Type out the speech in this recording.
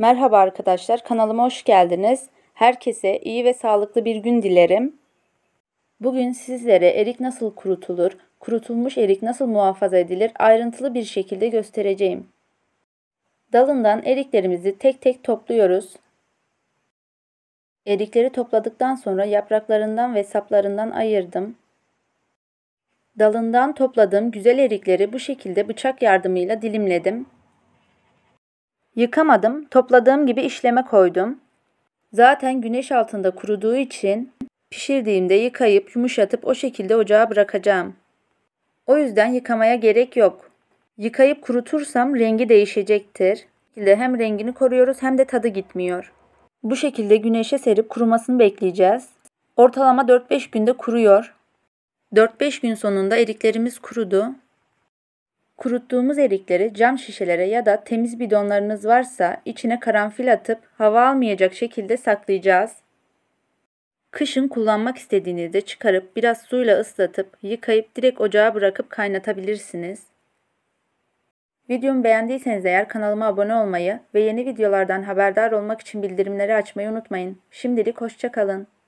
Merhaba arkadaşlar, kanalıma hoş geldiniz. Herkese iyi ve sağlıklı bir gün dilerim. Bugün sizlere erik nasıl kurutulur, kurutulmuş erik nasıl muhafaza edilir ayrıntılı bir şekilde göstereceğim. Dalından eriklerimizi tek tek topluyoruz. Erikleri topladıktan sonra yapraklarından ve saplarından ayırdım. Dalından topladığım güzel erikleri bu şekilde bıçak yardımıyla dilimledim. Yıkamadım, topladığım gibi işleme koydum. Zaten güneş altında kuruduğu için pişirdiğimde yıkayıp yumuşatıp o şekilde ocağa bırakacağım. O yüzden yıkamaya gerek yok. Yıkayıp kurutursam rengi değişecektir. Şekilde hem rengini koruyoruz hem de tadı gitmiyor. Bu şekilde güneşe serip kurumasını bekleyeceğiz. Ortalama 4-5 günde kuruyor. 4-5 gün sonunda eriklerimiz kurudu. Kuruttuğumuz erikleri cam şişelere ya da temiz bidonlarınız varsa içine karanfil atıp hava almayacak şekilde saklayacağız. Kışın kullanmak istediğinizde çıkarıp biraz suyla ıslatıp yıkayıp direkt ocağa bırakıp kaynatabilirsiniz. Videomu beğendiyseniz eğer kanalıma abone olmayı ve yeni videolardan haberdar olmak için bildirimleri açmayı unutmayın. Şimdilik hoşçakalın.